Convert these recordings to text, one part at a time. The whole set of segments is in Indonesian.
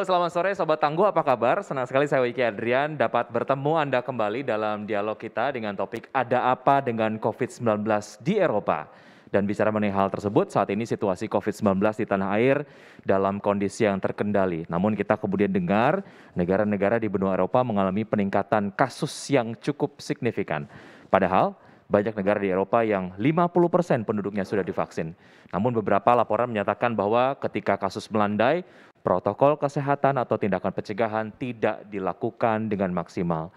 Halo selamat sore Sobat Tangguh apa kabar? Senang sekali saya Wiki Adrian dapat bertemu Anda kembali dalam dialog kita dengan topik ada apa dengan COVID-19 di Eropa. Dan bicara mengenai hal tersebut, saat ini situasi COVID-19 di tanah air dalam kondisi yang terkendali. Namun kita kemudian dengar negara-negara di benua Eropa mengalami peningkatan kasus yang cukup signifikan. Padahal banyak negara di Eropa yang 50 penduduknya sudah divaksin. Namun beberapa laporan menyatakan bahwa ketika kasus melandai, protokol kesehatan atau tindakan pencegahan tidak dilakukan dengan maksimal.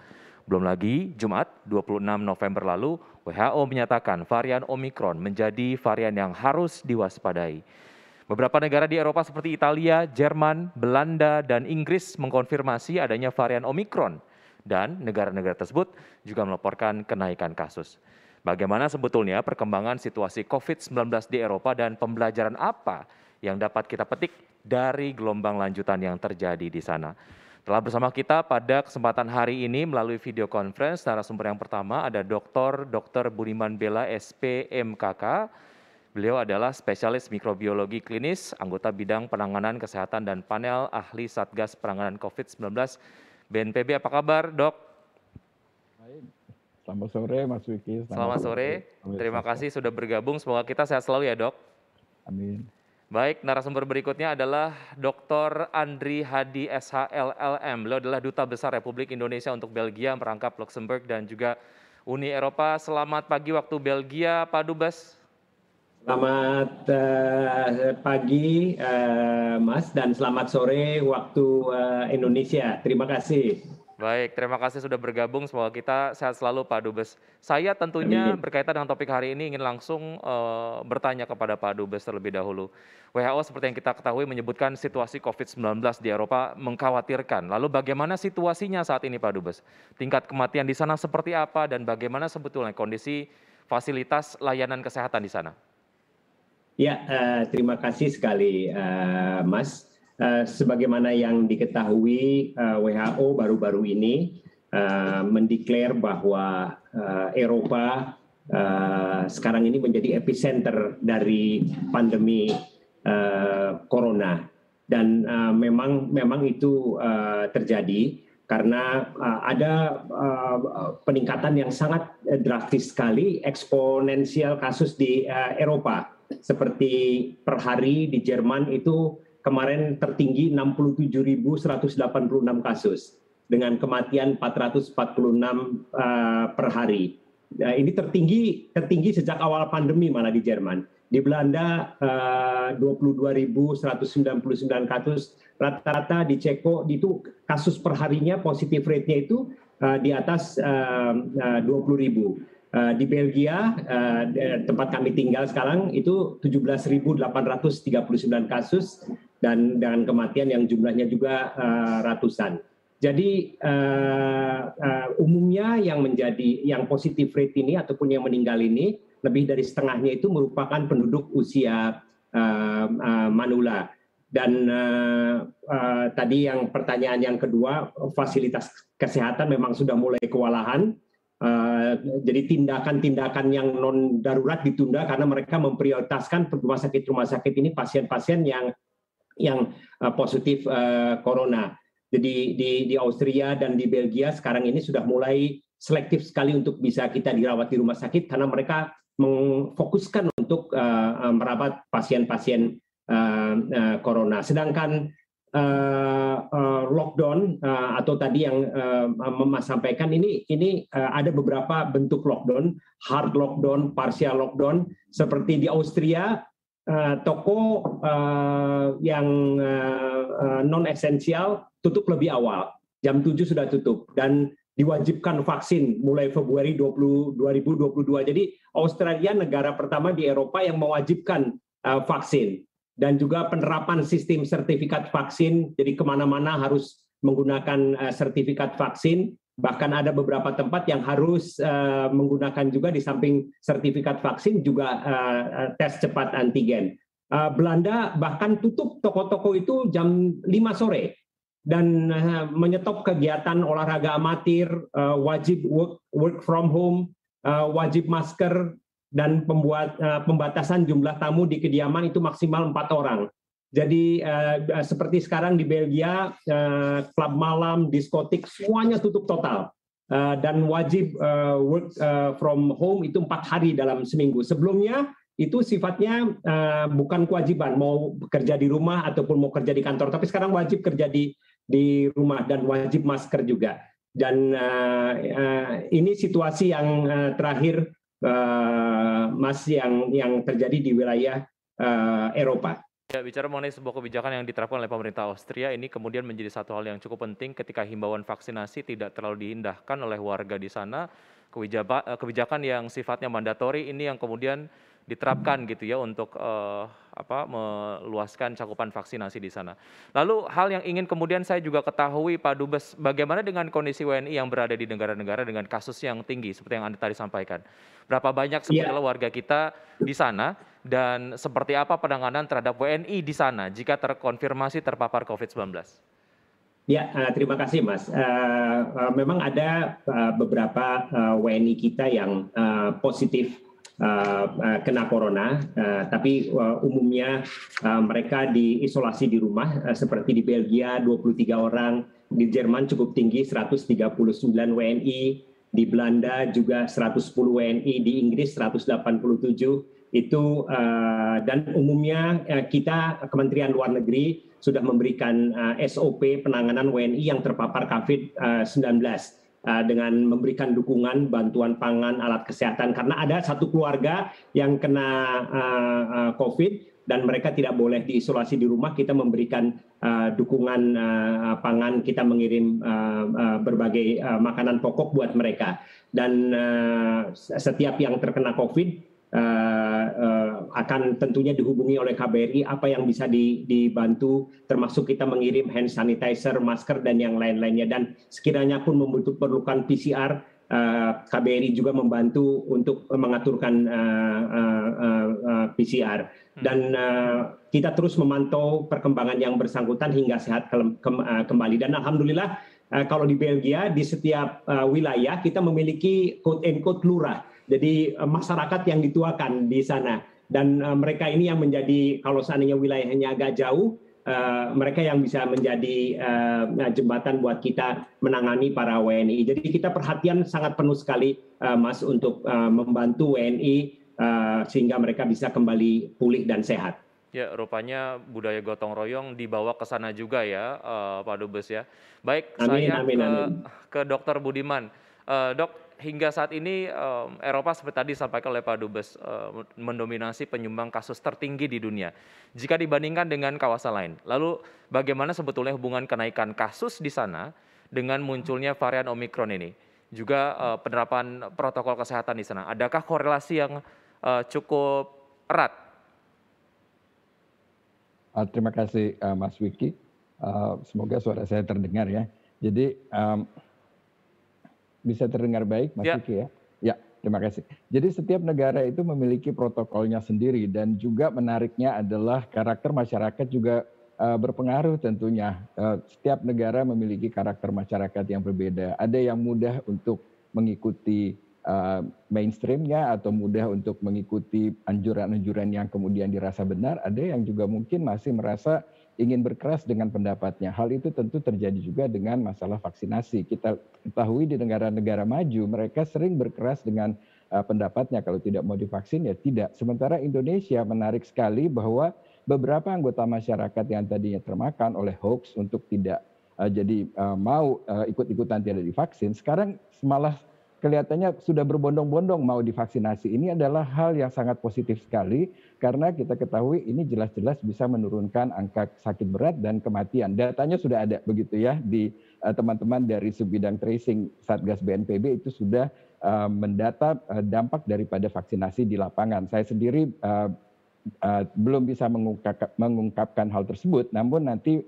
Belum lagi, Jumat 26 November lalu, WHO menyatakan varian Omikron menjadi varian yang harus diwaspadai. Beberapa negara di Eropa seperti Italia, Jerman, Belanda, dan Inggris mengkonfirmasi adanya varian Omikron. Dan negara-negara tersebut juga melaporkan kenaikan kasus. Bagaimana sebetulnya perkembangan situasi COVID-19 di Eropa dan pembelajaran apa yang dapat kita petik dari gelombang lanjutan yang terjadi di sana. Telah bersama kita pada kesempatan hari ini melalui video conference Sumber yang pertama ada Dr. Dr. Budiman Bela SPMKK. Beliau adalah spesialis mikrobiologi klinis, anggota bidang penanganan kesehatan dan panel ahli Satgas Penanganan COVID-19 BNPB. Apa kabar, Dok? Baik. Selamat sore, Mas Wiki. Selamat, Selamat sore. Terima kasih sudah bergabung. Semoga kita sehat selalu ya, Dok. Amin. Baik, narasumber berikutnya adalah Dr. Andri Hadi SHLLM. Beliau adalah Duta Besar Republik Indonesia untuk Belgia, merangkap Luxembourg dan juga Uni Eropa. Selamat pagi waktu Belgia, Pak Dubes. Selamat uh, pagi, uh, Mas, dan selamat sore waktu uh, Indonesia. Terima kasih. Baik, terima kasih sudah bergabung. Semoga kita sehat selalu Pak Dubes. Saya tentunya berkaitan dengan topik hari ini ingin langsung uh, bertanya kepada Pak Dubes terlebih dahulu. WHO seperti yang kita ketahui menyebutkan situasi COVID-19 di Eropa mengkhawatirkan. Lalu bagaimana situasinya saat ini Pak Dubes? Tingkat kematian di sana seperti apa dan bagaimana sebetulnya kondisi fasilitas layanan kesehatan di sana? Ya, uh, terima kasih sekali uh, Mas Eh, sebagaimana yang diketahui uh, eh, WHO baru-baru ini uh, eh, mendeklar bahwa uh, Eropa uh, sekarang ini menjadi epicenter dari pandemi uh, corona dan uh, memang memang itu uh, terjadi karena uh, ada uh, peningkatan yang sangat drastis sekali eksponensial kasus di uh, Eropa seperti per hari di Jerman itu kemarin tertinggi 67.186 kasus dengan kematian 446 uh, eh, per hari. Nah, ini tertinggi tertinggi sejak awal pandemi malah di Jerman. Di Belanda eh, uh, 22.199 kasus, rata-rata di Ceko itu kasus perharinya positif rate-nya itu uh, di atas uh, uh, 20.000. Eh, di Belgia eh, eh, tempat kami tinggal sekarang itu 17.839 kasus dan dengan kematian yang jumlahnya juga ratusan. Jadi umumnya yang menjadi yang positif rate ini ataupun yang meninggal ini lebih dari setengahnya itu merupakan penduduk usia manula. Dan uh, uh, tadi yang pertanyaan yang kedua, fasilitas kesehatan memang sudah mulai kewalahan Eh, jadi tindakan-tindakan yang non darurat ditunda karena mereka memprioritaskan rumah sakit rumah sakit ini pasien-pasien yang yang uh, positif uh, corona. Jadi di, di Austria dan di Belgia sekarang ini sudah mulai selektif sekali untuk bisa kita dirawat di rumah sakit karena mereka memfokuskan untuk uh, merawat pasien-pasien uh, uh, corona. Sedangkan uh, uh, lockdown uh, atau tadi yang uh, Mas sampaikan ini ini uh, ada beberapa bentuk lockdown, hard lockdown, partial lockdown seperti di Austria uh, toko uh, yang uh, non esensial tutup lebih awal. Jam 7 sudah tutup dan diwajibkan vaksin mulai Februari 20, 2022. Jadi Australia negara pertama di Eropa yang mewajibkan uh, vaksin dan juga penerapan sistem sertifikat vaksin. Jadi kemana-mana harus menggunakan eh, sertifikat vaksin. Bahkan ada beberapa tempat yang harus eh, menggunakan juga di samping sertifikat vaksin juga eh, tes cepat antigen. Belanda bahkan tutup toko-toko itu jam 5 sore dan menyetop kegiatan olahraga amatir, wajib work, from home, wajib masker, dan pembuat uh, pembatasan jumlah tamu di kediaman itu maksimal empat orang. Jadi uh, seperti sekarang di Belgia, uh, klub malam, diskotik, semuanya tutup total. Uh, dan wajib uh, work uh, from home itu empat hari dalam seminggu. Sebelumnya itu sifatnya uh, bukan kewajiban mau kerja di rumah ataupun mau kerja di kantor, tapi sekarang wajib kerja di di rumah dan wajib masker juga. Dan uh, uh, ini situasi yang uh, terakhir Eh, mas yang yang terjadi di wilayah uh, Eropa. Ya, bicara mengenai sebuah kebijakan yang diterapkan oleh pemerintah Austria, ini kemudian menjadi satu hal yang cukup penting ketika himbauan vaksinasi tidak terlalu diindahkan oleh warga di sana. Eh, kebijakan yang sifatnya mandatori ini yang kemudian diterapkan gitu ya untuk uh, apa meluaskan cakupan vaksinasi di sana. Lalu hal yang ingin kemudian saya juga ketahui Pak Dubes, bagaimana dengan kondisi WNI yang berada di negara-negara dengan kasus yang tinggi seperti yang Anda tadi sampaikan. Berapa banyak sebenarnya yeah. warga kita di sana dan seperti apa penanganan terhadap WNI di sana jika terkonfirmasi terpapar COVID-19? Ya, eh, terima kasih Mas. Eh, memang ada beberapa WNI kita yang positif Eh, eh, kena corona, eh, tapi umumnya mereka diisolasi di rumah seperti di Belgia 23 orang, di Jerman cukup tinggi 139 WNI, di Belanda juga 110 WNI, di Inggris 187 itu dan umumnya kita Kementerian Luar Negeri sudah memberikan SOP penanganan WNI yang terpapar COVID-19 Uh, dengan memberikan dukungan bantuan pangan, alat kesehatan karena ada satu keluarga yang kena uh, uh COVID dan mereka tidak boleh diisolasi di rumah, kita memberikan uh, dukungan uh, uh, pangan, kita mengirim uh, uh, berbagai uh, makanan pokok buat mereka dan uh, setiap yang terkena COVID uh, akan tentunya dihubungi oleh KBRI apa yang bisa di, dibantu termasuk kita mengirim hand sanitizer, masker dan yang lain-lainnya dan sekiranya pun membutuhkan PCR uh, eh, KBRI juga membantu untuk mengaturkan uh, uh, uh, PCR hmm. dan uh, kita terus memantau perkembangan yang bersangkutan hingga sehat ke, ke, kembali dan alhamdulillah kalau di Belgia di setiap uh, wilayah kita memiliki code and code lurah jadi eh, masyarakat yang dituakan di sana dan eh, mereka ini yang menjadi kalau seandainya wilayahnya agak jauh Uh, mereka yang bisa menjadi uh, jembatan buat kita menangani para WNI. Jadi kita perhatian sangat penuh sekali, uh, Mas, untuk uh, membantu WNI uh, sehingga mereka bisa kembali pulih dan sehat. Ya, rupanya budaya gotong royong dibawa ke sana juga ya, uh, Pak Dubes ya. Baik, amin, saya amin, ke, amin. ke Dr. Budiman. Uh, dok, hingga saat ini um, Eropa seperti tadi disampaikan oleh Pak Dubes uh, mendominasi penyumbang kasus tertinggi di dunia jika dibandingkan dengan kawasan lain. Lalu bagaimana sebetulnya hubungan kenaikan kasus di sana dengan munculnya varian Omikron ini? Juga uh, penerapan protokol kesehatan di sana. Adakah korelasi yang uh, cukup erat? Uh, terima kasih uh, Mas Wiki. Uh, semoga suara saya terdengar ya. Jadi um, bisa terdengar baik Mas ya. Kiki ya? Ya, terima kasih. Jadi setiap negara itu memiliki protokolnya sendiri dan juga menariknya adalah karakter masyarakat juga uh, berpengaruh tentunya. Uh, setiap negara memiliki karakter masyarakat yang berbeda. Ada yang mudah untuk mengikuti uh, mainstreamnya atau mudah untuk mengikuti anjuran-anjuran yang kemudian dirasa benar. Ada yang juga mungkin masih merasa ingin berkeras dengan pendapatnya. Hal itu tentu terjadi juga dengan masalah vaksinasi. Kita ketahui di negara-negara maju mereka sering berkeras dengan eh, pendapatnya kalau tidak mau divaksin ya tidak. Sementara Indonesia menarik sekali bahwa beberapa anggota masyarakat yang tadinya termakan oleh hoax untuk tidak eh, jadi eh, mau ikut-ikutan tidak divaksin sekarang malah kelihatannya sudah berbondong-bondong mau divaksinasi ini adalah hal yang sangat positif sekali karena kita ketahui ini jelas-jelas bisa menurunkan angka sakit berat dan kematian. Datanya sudah ada begitu ya di eh, teman-teman uh, dari subbidang tracing Satgas BNPB itu sudah uh, mendata uh, dampak daripada vaksinasi di lapangan. Saya sendiri uh, uh, belum bisa mengungkapkan hal tersebut, namun nanti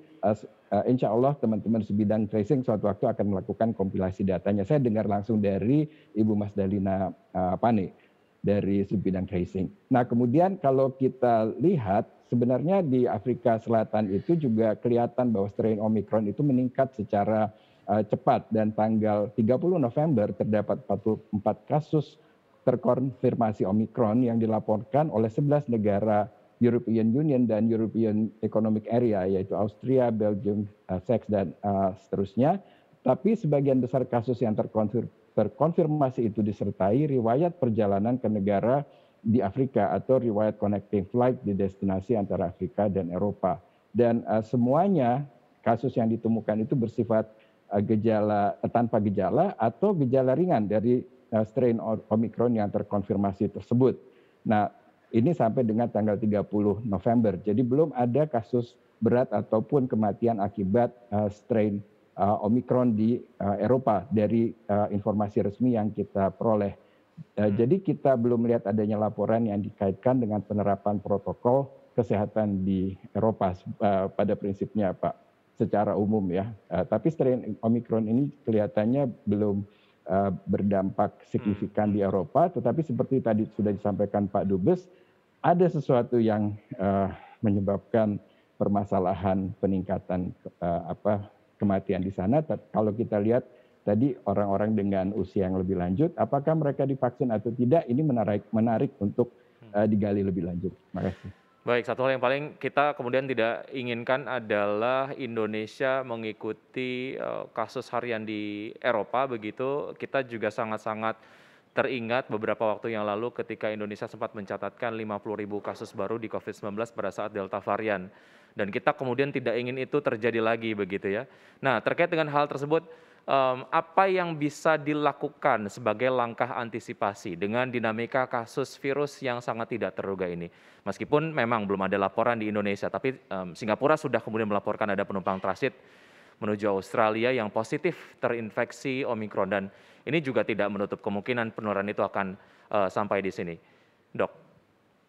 Eh, insya Allah teman-teman sebidang tracing suatu waktu akan melakukan kompilasi datanya. Saya dengar langsung dari Ibu Mas Dalina eh, Pane dari sebidang tracing. Nah kemudian kalau kita lihat sebenarnya di Afrika Selatan itu juga kelihatan bahwa strain Omicron itu meningkat secara eh, cepat dan tanggal 30 November terdapat 44 kasus terkonfirmasi Omicron yang dilaporkan oleh 11 negara European Union dan European Economic Area yaitu Austria, Belgium, uh, dan uh, seterusnya. Tapi sebagian besar kasus yang terkonfir terkonfirmasi itu disertai riwayat perjalanan ke negara di Afrika atau riwayat connecting flight di destinasi antara Afrika dan Eropa. Dan uh, semuanya kasus yang ditemukan itu bersifat uh, gejala uh, tanpa gejala atau gejala ringan dari uh, strain Omicron yang terkonfirmasi tersebut. Nah, ini sampai dengan tanggal 30 November. Jadi belum ada kasus berat ataupun kematian akibat uh, strain uh, Omicron di uh, Eropa dari uh, informasi resmi yang kita peroleh. Uh, hmm. Jadi kita belum melihat adanya laporan yang dikaitkan dengan penerapan protokol kesehatan di Eropa uh, pada prinsipnya Pak secara umum ya. Uh, tapi strain Omicron ini kelihatannya belum Eh, berdampak hmm. signifikan di Eropa, tetapi seperti tadi sudah disampaikan Pak Dubes, ada sesuatu yang uh, menyebabkan permasalahan peningkatan uh, apa kematian di sana. Kalau kita lihat tadi orang-orang dengan usia yang lebih lanjut, apakah mereka divaksin atau tidak? Ini menarik menarik untuk uh, digali lebih lanjut. Terima kasih. Baik, satu hal yang paling kita kemudian tidak inginkan adalah Indonesia mengikuti eh, kasus harian di Eropa begitu. Kita juga sangat-sangat teringat beberapa waktu yang lalu ketika Indonesia sempat mencatatkan 50 ribu kasus baru di COVID-19 pada saat Delta varian. Dan kita kemudian tidak ingin itu terjadi lagi begitu ya. Nah, terkait dengan hal tersebut, um, apa yang bisa dilakukan sebagai langkah antisipasi dengan dinamika kasus virus yang sangat tidak terduga ini? Meskipun memang belum ada laporan di Indonesia, tapi um, Singapura sudah kemudian melaporkan ada penumpang transit menuju Australia yang positif terinfeksi Omikron dan ini juga tidak menutup kemungkinan penularan itu akan uh, sampai di sini. Dok.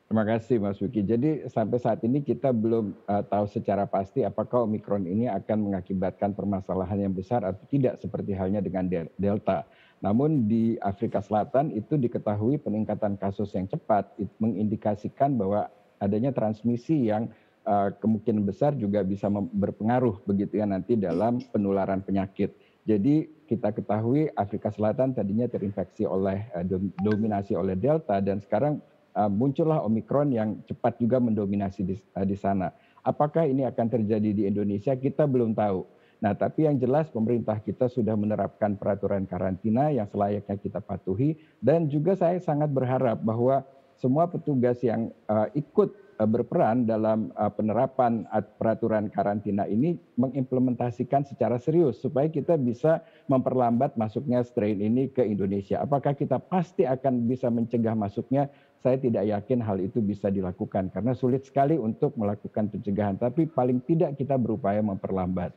Terima kasih Mas Wiki. Jadi sampai saat ini kita belum uh, tahu secara pasti apakah Omikron ini akan mengakibatkan permasalahan yang besar atau tidak seperti halnya dengan Delta. Namun di Afrika Selatan itu diketahui peningkatan kasus yang cepat mengindikasikan bahwa adanya transmisi yang uh, kemungkinan besar juga bisa berpengaruh begitu ya nanti dalam penularan penyakit. Jadi kita ketahui Afrika Selatan tadinya terinfeksi oleh eh, dominasi oleh Delta dan sekarang Eh, muncullah omikron yang cepat juga mendominasi eh, di sana. Apakah ini akan terjadi di Indonesia? Kita belum tahu. Nah, tapi yang jelas pemerintah kita sudah menerapkan peraturan karantina yang selayaknya kita patuhi dan juga saya sangat berharap bahwa semua petugas yang uh, ikut uh, berperan dalam uh, penerapan peraturan karantina ini mengimplementasikan secara serius supaya kita bisa memperlambat masuknya strain ini ke Indonesia. Apakah kita pasti akan bisa mencegah masuknya? saya tidak yakin hal itu bisa dilakukan karena sulit sekali untuk melakukan pencegahan. Tapi paling tidak kita berupaya memperlambat.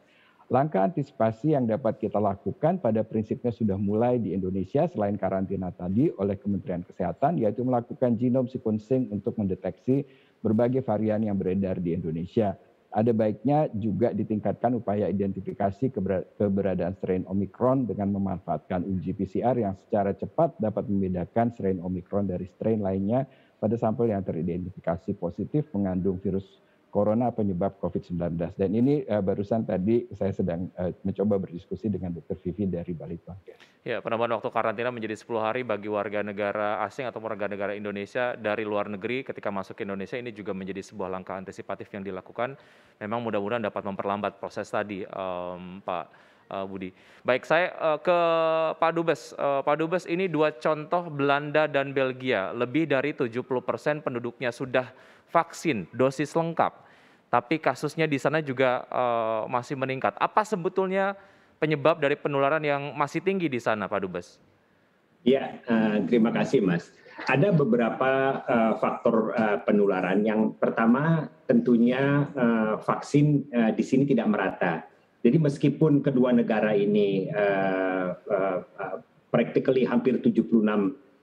Langkah antisipasi yang dapat kita lakukan pada prinsipnya sudah mulai di Indonesia selain karantina tadi oleh Kementerian Kesehatan yaitu melakukan genome sequencing untuk mendeteksi berbagai varian yang beredar di Indonesia ada baiknya juga ditingkatkan upaya identifikasi keberadaan strain Omicron dengan memanfaatkan uji pcr yang secara cepat dapat membedakan strain Omicron dari strain lainnya pada sampel yang teridentifikasi positif mengandung virus corona penyebab COVID-19. Dan ini uh, barusan tadi saya sedang uh, mencoba berdiskusi dengan Dr. Vivi dari Balitbangkes. Ya, penambahan waktu karantina menjadi 10 hari bagi warga negara asing atau warga negara Indonesia dari luar negeri ketika masuk ke Indonesia ini juga menjadi sebuah langkah antisipatif yang dilakukan. Memang mudah-mudahan dapat memperlambat proses tadi, um, Pak. Eh, Budi. Baik, saya ke Pak Dubes. Pak Dubes, ini dua contoh Belanda dan Belgia. Lebih dari 70 persen penduduknya sudah vaksin dosis lengkap. Tapi kasusnya di sana juga uh, masih meningkat. Apa sebetulnya penyebab dari penularan yang masih tinggi di sana, Pak Dubes? Ya, uh, terima kasih, Mas. Ada beberapa uh, faktor uh, penularan. Yang pertama, tentunya uh, vaksin uh, di sini tidak merata. Jadi meskipun kedua negara ini uh, uh, uh, practically hampir 76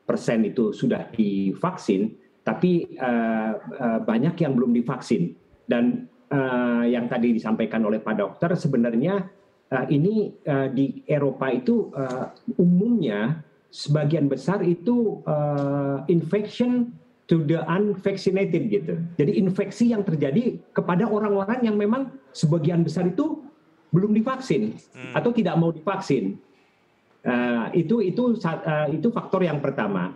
persen itu sudah divaksin, tapi uh, uh, banyak yang belum divaksin dan uh, yang tadi disampaikan oleh Pak Dokter sebenarnya uh, ini uh, di Eropa itu uh, umumnya sebagian besar itu uh, infection to the unvaccinated gitu. Jadi infeksi yang terjadi kepada orang-orang yang memang sebagian besar itu belum divaksin hmm. atau tidak mau divaksin. Uh, itu itu uh, itu faktor yang pertama.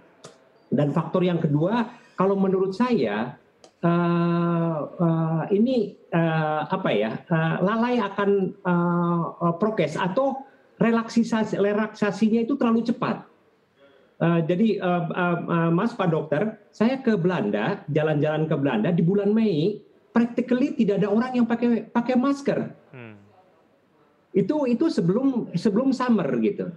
Dan faktor yang kedua kalau menurut saya uh, uh, ini uh, apa ya uh, lalai akan uh, prokes atau relaksasi relaksasinya itu terlalu cepat. Uh, jadi uh, uh, uh, Mas Pak Dokter, saya ke Belanda, jalan-jalan ke Belanda di bulan Mei, practically tidak ada orang yang pakai pakai masker. Hmm. Itu itu sebelum sebelum summer gitu.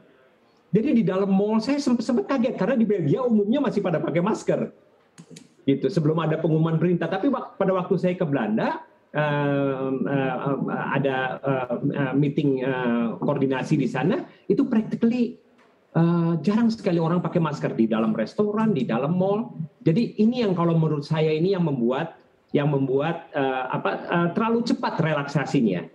Jadi di dalam mall saya sempat kaget karena di Belgia umumnya masih pada pakai masker gitu sebelum ada pengumuman perintah tapi pada waktu saya ke Belanda Uh, uh, uh, ada uh, meeting uh, koordinasi di sana itu practically uh, jarang sekali orang pakai masker di dalam restoran di dalam mall jadi ini yang kalau menurut saya ini yang membuat yang membuat uh, apa uh, terlalu cepat relaksasinya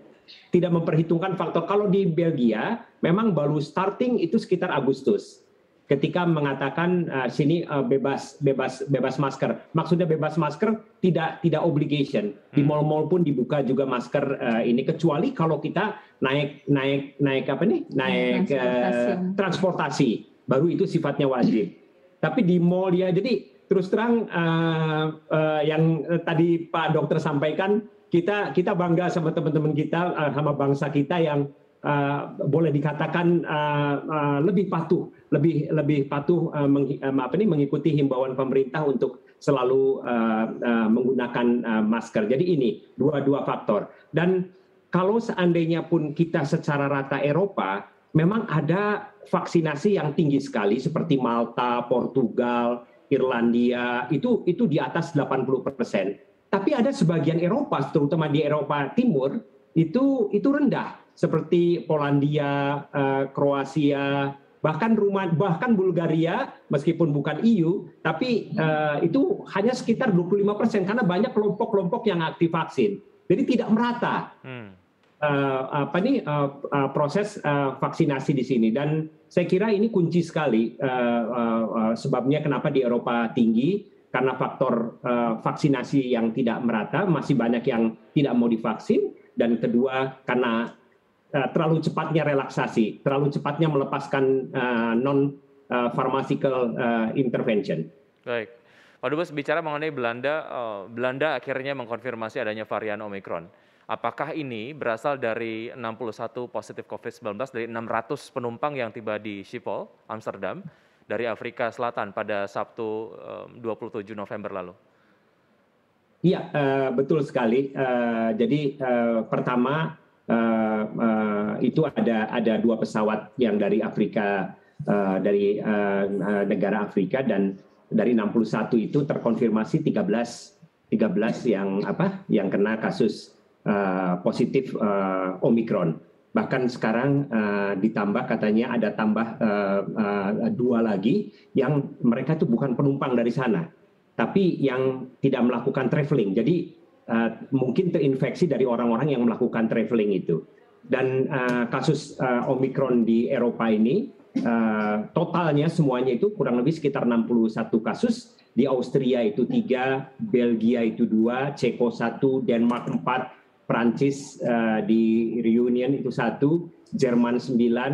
tidak memperhitungkan faktor kalau di Belgia memang baru starting itu sekitar Agustus ketika mengatakan uh, sini uh, bebas bebas bebas masker. Maksudnya bebas masker tidak tidak obligation. Di hmm. mall-mall pun dibuka juga masker uh, ini kecuali kalau kita naik naik naik apa nih? naik eh, transportasi. Uh, transportasi. Baru itu sifatnya wajib. Tapi di mall ya jadi terus terang uh, uh, yang eh, tadi Pak Dokter sampaikan kita kita bangga sama teman-teman kita uh, sama bangsa kita yang uh, boleh dikatakan uh, uh, lebih patuh, lebih lebih patuh uh, meng, uh, ini, mengikuti himbauan pemerintah untuk selalu uh, uh, menggunakan uh, masker. Jadi ini dua-dua faktor. Dan kalau seandainya pun kita secara rata Eropa, memang ada vaksinasi yang tinggi sekali seperti Malta, Portugal, Irlandia itu itu di atas 80 persen. Tapi ada sebagian Eropa, terutama di Eropa Timur, itu itu rendah seperti Polandia, eh, Kroasia, bahkan rumah bahkan Bulgaria meskipun bukan EU tapi eh, itu hanya sekitar 25 persen karena banyak kelompok-kelompok yang aktif vaksin jadi tidak merata uh, apa nih uh, uh, proses uh, vaksinasi di sini dan saya kira ini kunci sekali uh, uh, uh, sebabnya kenapa di Eropa tinggi karena faktor uh, vaksinasi yang tidak merata masih banyak yang tidak mau divaksin dan kedua karena Eh, terlalu cepatnya relaksasi, terlalu cepatnya melepaskan uh, non eh, pharmaceutical uh, intervention. Baik. Pak Dubes bicara mengenai Belanda, uh, Belanda akhirnya mengkonfirmasi adanya varian Omicron. Apakah ini berasal dari 61 positif COVID-19 dari 600 penumpang yang tiba di Schiphol, Amsterdam, dari Afrika Selatan pada Sabtu uh, 27 November lalu? Iya, uh, betul sekali. Uh, jadi uh, pertama uh, uh, itu ada ada dua pesawat yang dari Afrika uh, dari uh, negara Afrika dan dari 61 itu terkonfirmasi 13 13 yang apa yang kena kasus uh, positif uh, Omikron. Bahkan sekarang uh, ditambah katanya ada tambah uh, uh, dua lagi yang mereka itu bukan penumpang dari sana, tapi yang tidak melakukan traveling. Jadi Eh, mungkin terinfeksi dari orang-orang yang melakukan traveling itu. Dan uh, kasus uh, eh, Omikron di Eropa ini uh, totalnya semuanya itu kurang lebih sekitar 61 kasus di Austria itu tiga, Belgia itu dua, Ceko satu, Denmark empat, Prancis uh, di Reunion itu satu, Jerman sembilan,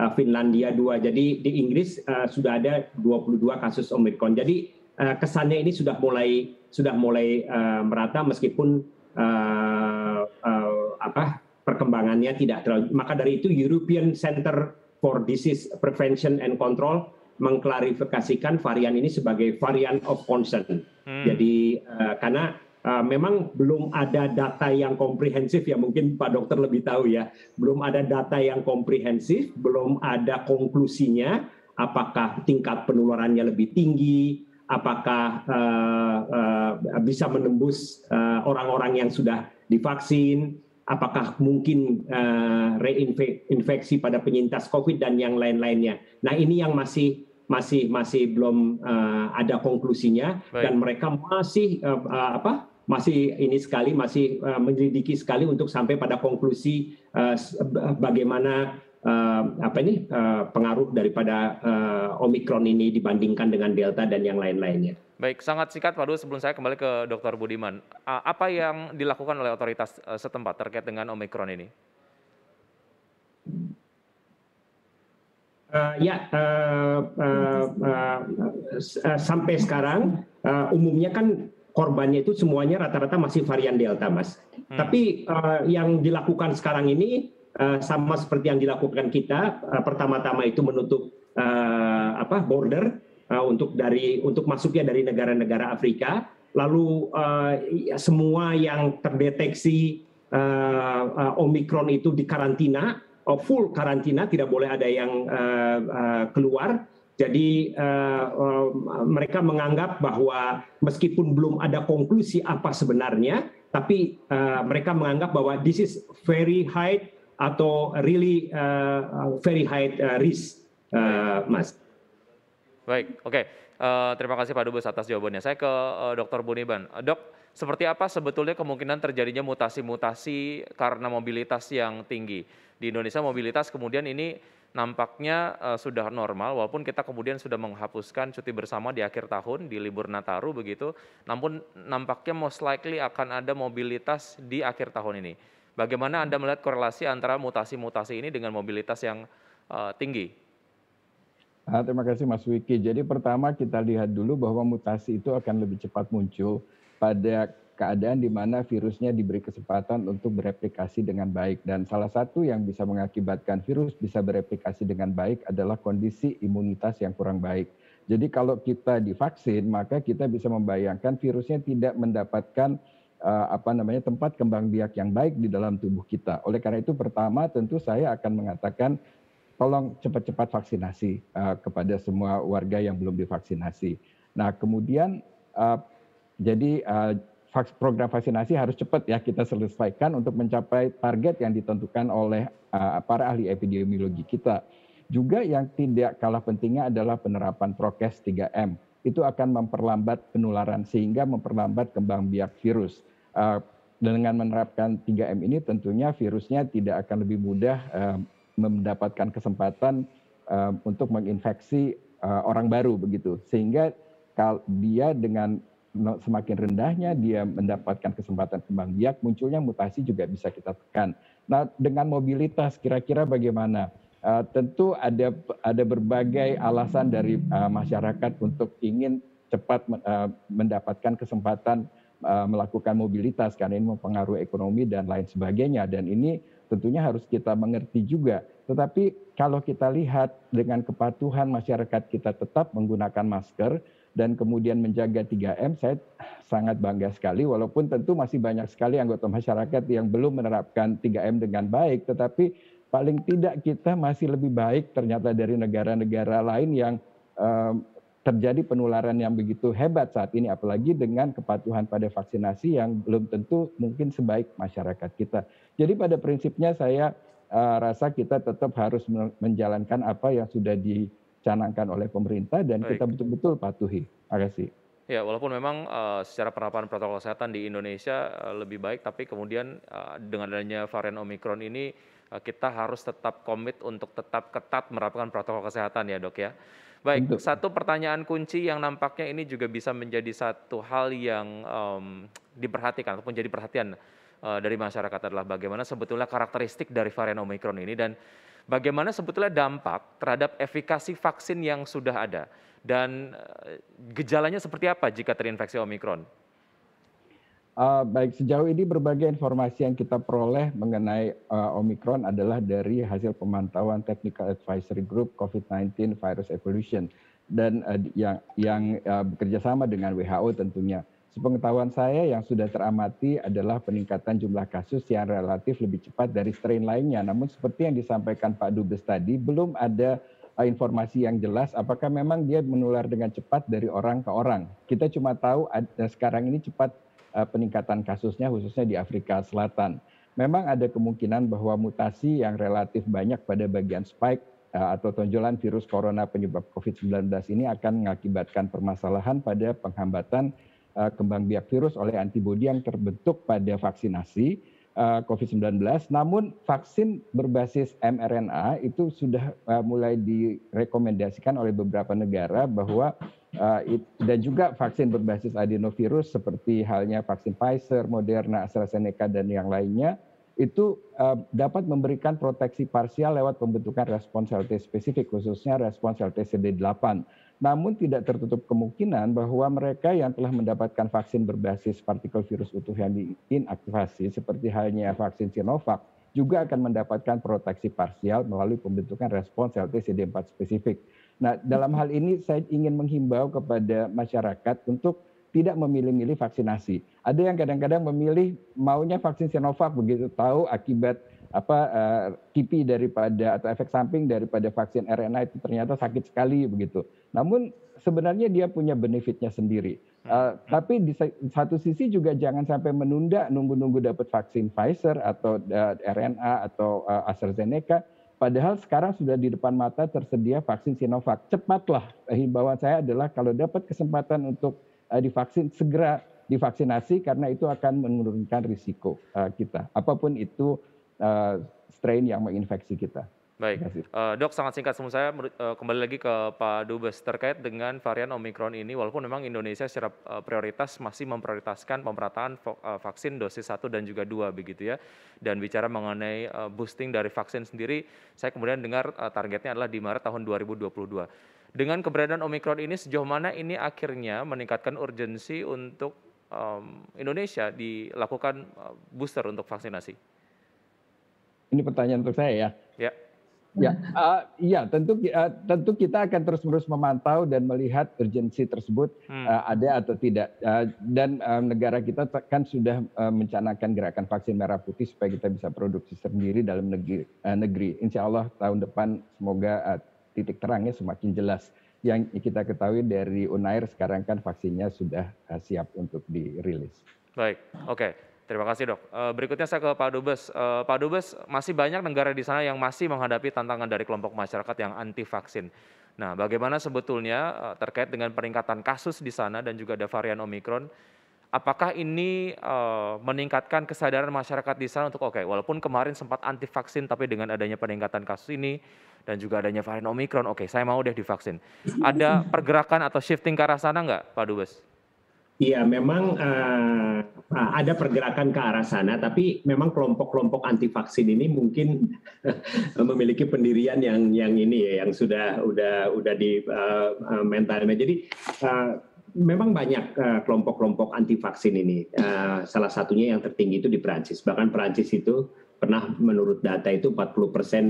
uh, Finlandia dua. Jadi di Inggris uh, sudah ada 22 kasus Omicron. Jadi uh, kesannya ini sudah mulai sudah mulai uh, merata meskipun uh, uh, apa perkembangannya tidak terlalu maka dari itu European Center for Disease Prevention and Control mengklarifikasikan varian ini sebagai varian of concern. Hmm. Jadi uh, karena Uh, memang belum ada data yang komprehensif ya mungkin Pak Dokter lebih tahu ya belum ada data yang komprehensif belum ada konklusinya apakah tingkat penularannya lebih tinggi apakah uh, uh, bisa menembus eh, orang-orang uh, yang sudah divaksin, apakah mungkin uh, reinfeksi pada penyintas COVID dan yang lain-lainnya. Nah ini yang masih masih masih belum uh, ada konklusinya Baik. dan mereka masih uh, uh, apa masih ini sekali masih uh, menyelidiki sekali untuk sampai pada konklusi uh, bagaimana uh, apa ini uh, pengaruh daripada uh, eh, omikron ini dibandingkan dengan delta dan yang lain-lainnya. Baik, sangat singkat Pak Dua, sebelum saya kembali ke Dr. Budiman. Apa yang dilakukan oleh otoritas setempat terkait dengan omikron ini? Uh, ya, uh, uh, uh, uh, sampai sekarang uh, umumnya kan korbannya itu semuanya rata-rata masih varian delta, mas. Hmm. Tapi uh, yang dilakukan sekarang ini Eh, sama seperti yang dilakukan kita uh, pertama-tama itu menutup uh, apa border uh, untuk dari untuk masuknya dari negara-negara Afrika lalu uh, semua yang terdeteksi uh, uh, omikron itu dikarantina uh, oh, full karantina tidak boleh ada yang uh, uh, keluar jadi uh, uh, mereka menganggap bahwa meskipun belum ada konklusi apa sebenarnya, tapi uh, mereka menganggap bahwa this is very high atau really uh, uh very high uh, risk, uh, Mas. Baik, oke. Okay. Uh, eh, terima kasih Pak Dubes atas jawabannya. Saya ke uh, eh, Dr. Buniban. Dok, seperti apa sebetulnya kemungkinan terjadinya mutasi-mutasi karena mobilitas yang tinggi? Di Indonesia mobilitas kemudian ini nampaknya uh, sudah normal walaupun kita kemudian sudah menghapuskan cuti bersama di akhir tahun di libur Nataru begitu namun nampaknya most likely akan ada mobilitas di akhir tahun ini Bagaimana Anda melihat korelasi antara mutasi-mutasi ini dengan mobilitas yang uh, tinggi? Nah, terima kasih Mas Wiki. Jadi pertama kita lihat dulu bahwa mutasi itu akan lebih cepat muncul pada keadaan di mana virusnya diberi kesempatan untuk bereplikasi dengan baik. Dan salah satu yang bisa mengakibatkan virus bisa bereplikasi dengan baik adalah kondisi imunitas yang kurang baik. Jadi kalau kita divaksin, maka kita bisa membayangkan virusnya tidak mendapatkan Eh, apa namanya tempat kembang biak yang baik di dalam tubuh kita. Oleh karena itu pertama tentu saya akan mengatakan tolong cepat-cepat vaksinasi eh, kepada semua warga yang belum divaksinasi. Nah, kemudian eh, jadi uh, program vaksinasi harus cepat ya kita selesaikan untuk mencapai target yang ditentukan oleh para ahli epidemiologi kita. Juga yang tidak kalah pentingnya adalah penerapan prokes 3M. Itu akan memperlambat penularan sehingga memperlambat kembang biak virus. Eh, dengan menerapkan 3M ini tentunya virusnya tidak akan lebih mudah eh, mendapatkan kesempatan eh, untuk menginfeksi orang baru begitu. Sehingga dia dengan semakin rendahnya dia mendapatkan kesempatan kembang biak, munculnya mutasi juga bisa kita tekan. Nah, dengan mobilitas kira-kira bagaimana? tentu ada ada berbagai alasan dari masyarakat untuk ingin cepat mendapatkan kesempatan Eh, melakukan mobilitas karena ini mempengaruhi ekonomi dan lain sebagainya dan ini tentunya harus kita mengerti juga. Tetapi kalau kita lihat dengan kepatuhan masyarakat kita tetap menggunakan masker dan kemudian menjaga 3M, saya sangat bangga sekali walaupun tentu masih banyak sekali anggota masyarakat yang belum menerapkan 3M dengan baik tetapi paling tidak kita masih lebih baik ternyata dari negara-negara lain yang eh, terjadi penularan yang begitu hebat saat ini, apalagi dengan kepatuhan pada vaksinasi yang belum tentu mungkin sebaik masyarakat kita. Jadi pada prinsipnya saya uh, rasa kita tetap harus menjalankan apa yang sudah dicanangkan oleh pemerintah dan Baik. kita betul-betul patuhi. Terima kasih. Ya, walaupun memang uh, secara penerapan protokol kesehatan di Indonesia uh, lebih baik, tapi kemudian uh, dengan adanya varian Omikron ini uh, kita harus tetap komit untuk tetap ketat menerapkan protokol kesehatan ya dok ya. Baik, Untuk. satu pertanyaan kunci yang nampaknya ini juga bisa menjadi satu hal yang um, diperhatikan ataupun jadi perhatian uh, dari masyarakat adalah bagaimana sebetulnya karakteristik dari varian Omicron ini dan bagaimana sebetulnya dampak terhadap efikasi vaksin yang sudah ada dan uh, gejalanya seperti apa jika terinfeksi Omicron. Uh, baik sejauh ini berbagai informasi yang kita peroleh mengenai uh, Omicron adalah dari hasil pemantauan Technical Advisory Group COVID-19 Virus Evolution dan uh, yang yang uh, bekerja dengan WHO tentunya. Sepengetahuan saya yang sudah teramati adalah peningkatan jumlah kasus yang relatif lebih cepat dari strain lainnya. Namun seperti yang disampaikan Pak Dubes tadi, belum ada informasi yang jelas apakah memang dia menular dengan cepat dari orang ke orang. Kita cuma tahu ada, sekarang ini cepat Eh, peningkatan kasusnya khususnya di Afrika Selatan. Memang ada kemungkinan bahwa mutasi yang relatif banyak pada bagian spike eh, atau tonjolan virus corona penyebab COVID-19 ini akan mengakibatkan permasalahan pada penghambatan eh, kembang biak virus oleh antibodi yang terbentuk pada vaksinasi Eh, COVID-19. Namun vaksin berbasis mRNA itu sudah eh, mulai direkomendasikan oleh beberapa negara bahwa eh, dan juga vaksin berbasis adenovirus seperti halnya vaksin Pfizer, Moderna, AstraZeneca dan yang lainnya itu dapat memberikan proteksi parsial lewat pembentukan respons sel T spesifik khususnya respons sel T CD8 namun tidak tertutup kemungkinan bahwa mereka yang telah mendapatkan vaksin berbasis partikel virus utuh yang diinaktivasi seperti halnya vaksin Sinovac juga akan mendapatkan proteksi parsial melalui pembentukan respon sel T CD4 spesifik. Nah, dalam hal ini saya ingin menghimbau kepada masyarakat untuk tidak memilih-milih vaksinasi. Ada yang kadang-kadang memilih maunya vaksin Sinovac begitu tahu akibat apa uh, eh, kipi daripada atau efek samping daripada vaksin RNA itu ternyata sakit sekali begitu. Namun sebenarnya dia punya benefitnya sendiri. Uh, tapi di satu sisi juga jangan sampai menunda nunggu-nunggu dapat vaksin Pfizer atau uh, eh, RNA atau uh, AstraZeneca. Padahal sekarang sudah di depan mata tersedia vaksin Sinovac. Cepatlah himbauan saya adalah kalau dapat kesempatan untuk uh, divaksin segera divaksinasi karena itu akan menurunkan risiko uh, kita. Apapun itu uh, strain yang menginfeksi kita. Baik, uh, dok sangat singkat semua saya uh, kembali lagi ke Pak Dubes terkait dengan varian Omikron ini walaupun memang Indonesia secara uh, prioritas masih memprioritaskan pemerataan uh, vaksin dosis 1 dan juga 2 begitu ya. Dan bicara mengenai uh, boosting dari vaksin sendiri, saya kemudian dengar uh, targetnya adalah di Maret tahun 2022. Dengan keberadaan Omikron ini sejauh mana ini akhirnya meningkatkan urgensi untuk um, Indonesia dilakukan uh, booster untuk vaksinasi? Ini pertanyaan untuk saya ya. Ya. Ya, uh, ya tentu uh, tentu kita akan terus-menerus memantau dan melihat urgensi tersebut hmm. uh, ada atau tidak. Uh, dan uh, negara kita kan sudah uh, mencanakan gerakan vaksin merah putih supaya kita bisa produksi sendiri dalam negeri. Uh, negeri. Insya Allah tahun depan semoga uh, titik terangnya semakin jelas. Yang kita ketahui dari Unair sekarang kan vaksinnya sudah uh, siap untuk dirilis. Baik, oke. Okay. Terima kasih dok. Eh, berikutnya saya ke Pak Dubes. Eh, Pak Dubes, masih banyak negara di sana yang masih menghadapi tantangan dari kelompok masyarakat yang anti vaksin. Nah, bagaimana sebetulnya eh, terkait dengan peningkatan kasus di sana dan juga ada varian Omikron, apakah ini meningkatkan kesadaran masyarakat di sana untuk oke, okay, walaupun kemarin sempat anti vaksin, tapi dengan adanya peningkatan kasus ini dan juga adanya varian Omikron, oke, okay, saya mau deh divaksin. Ada pergerakan atau shifting ke arah sana nggak, Pak Dubes? Iya, memang uh, ada pergerakan ke arah sana, tapi memang kelompok-kelompok anti vaksin ini mungkin memiliki pendirian yang yang ini ya, yang sudah udah udah di uh, mentalnya. Jadi uh, memang banyak kelompok kelompok-kelompok anti vaksin ini. Uh, salah satunya yang tertinggi itu di Prancis. Bahkan Prancis itu pernah menurut data itu 40 persen